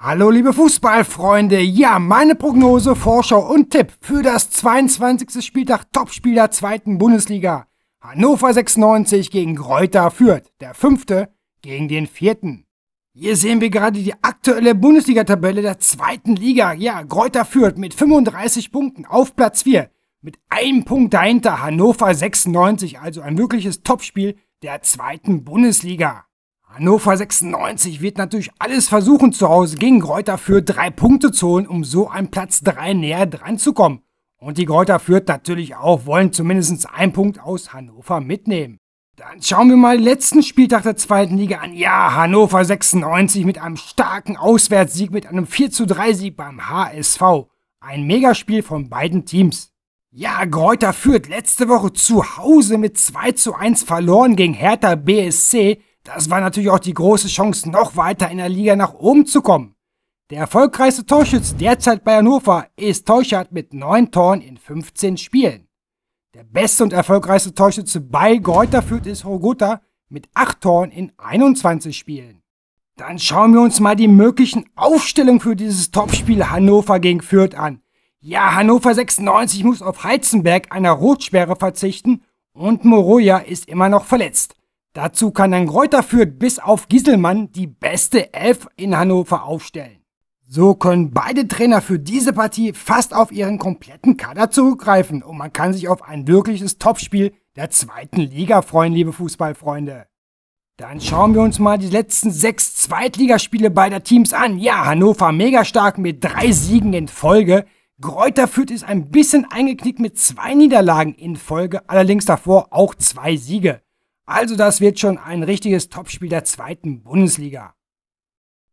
Hallo liebe Fußballfreunde, ja, meine Prognose, Vorschau und Tipp für das 22. Spieltag Topspiel der zweiten Bundesliga. Hannover 96 gegen Reuter Fürth, der fünfte gegen den vierten. Hier sehen wir gerade die aktuelle Bundesliga-Tabelle der zweiten Liga. Ja, Reuter Fürth mit 35 Punkten auf Platz 4, mit einem Punkt dahinter Hannover 96, also ein wirkliches Topspiel der zweiten Bundesliga. Hannover 96 wird natürlich alles versuchen, zu Hause gegen Gräuter für drei Punkte zu holen, um so an Platz 3 näher dran zu kommen. Und die Gräuter führt natürlich auch, wollen zumindest einen Punkt aus Hannover mitnehmen. Dann schauen wir mal den letzten Spieltag der zweiten Liga an. Ja, Hannover 96 mit einem starken Auswärtssieg, mit einem 4 zu 3 Sieg beim HSV. Ein Megaspiel von beiden Teams. Ja, Gräuter führt letzte Woche zu Hause mit 2 zu 1 verloren gegen Hertha BSC das war natürlich auch die große Chance, noch weiter in der Liga nach oben zu kommen. Der erfolgreichste Torschütze derzeit bei Hannover ist Teuchert mit 9 Toren in 15 Spielen. Der beste und erfolgreichste Torschütze bei Greuther Fürth ist Hogota mit 8 Toren in 21 Spielen. Dann schauen wir uns mal die möglichen Aufstellungen für dieses Topspiel Hannover gegen Fürth an. Ja, Hannover 96 muss auf Heizenberg einer Rotsperre verzichten und Moroja ist immer noch verletzt. Dazu kann ein Kräuter führt bis auf Gieselmann die beste Elf in Hannover aufstellen. So können beide Trainer für diese Partie fast auf ihren kompletten Kader zurückgreifen und man kann sich auf ein wirkliches Topspiel der zweiten Liga freuen, liebe Fußballfreunde. Dann schauen wir uns mal die letzten sechs Zweitligaspiele beider Teams an. Ja, Hannover mega stark mit drei Siegen in Folge. Gräuter Fürth ist ein bisschen eingeknickt mit zwei Niederlagen in Folge, allerdings davor auch zwei Siege. Also das wird schon ein richtiges Topspiel der zweiten Bundesliga.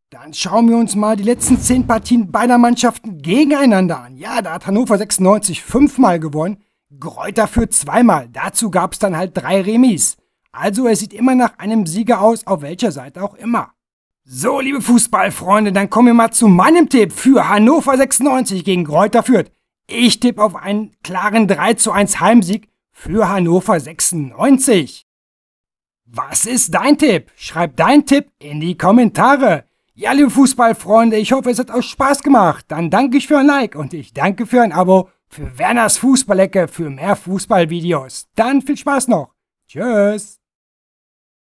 Dann schauen wir uns mal die letzten zehn Partien beider Mannschaften gegeneinander an. Ja, da hat Hannover 96 fünfmal gewonnen, Gräuter führt zweimal. Dazu gab es dann halt drei Remis. Also es sieht immer nach einem Sieger aus, auf welcher Seite auch immer. So, liebe Fußballfreunde, dann kommen wir mal zu meinem Tipp für Hannover 96 gegen Gräuter führt. Ich tippe auf einen klaren 3 zu 1 Heimsieg für Hannover 96. Was ist dein Tipp? Schreib dein Tipp in die Kommentare. Ja, liebe Fußballfreunde, ich hoffe, es hat euch Spaß gemacht. Dann danke ich für ein Like und ich danke für ein Abo für Werners Fußballecke für mehr Fußballvideos. Dann viel Spaß noch. Tschüss.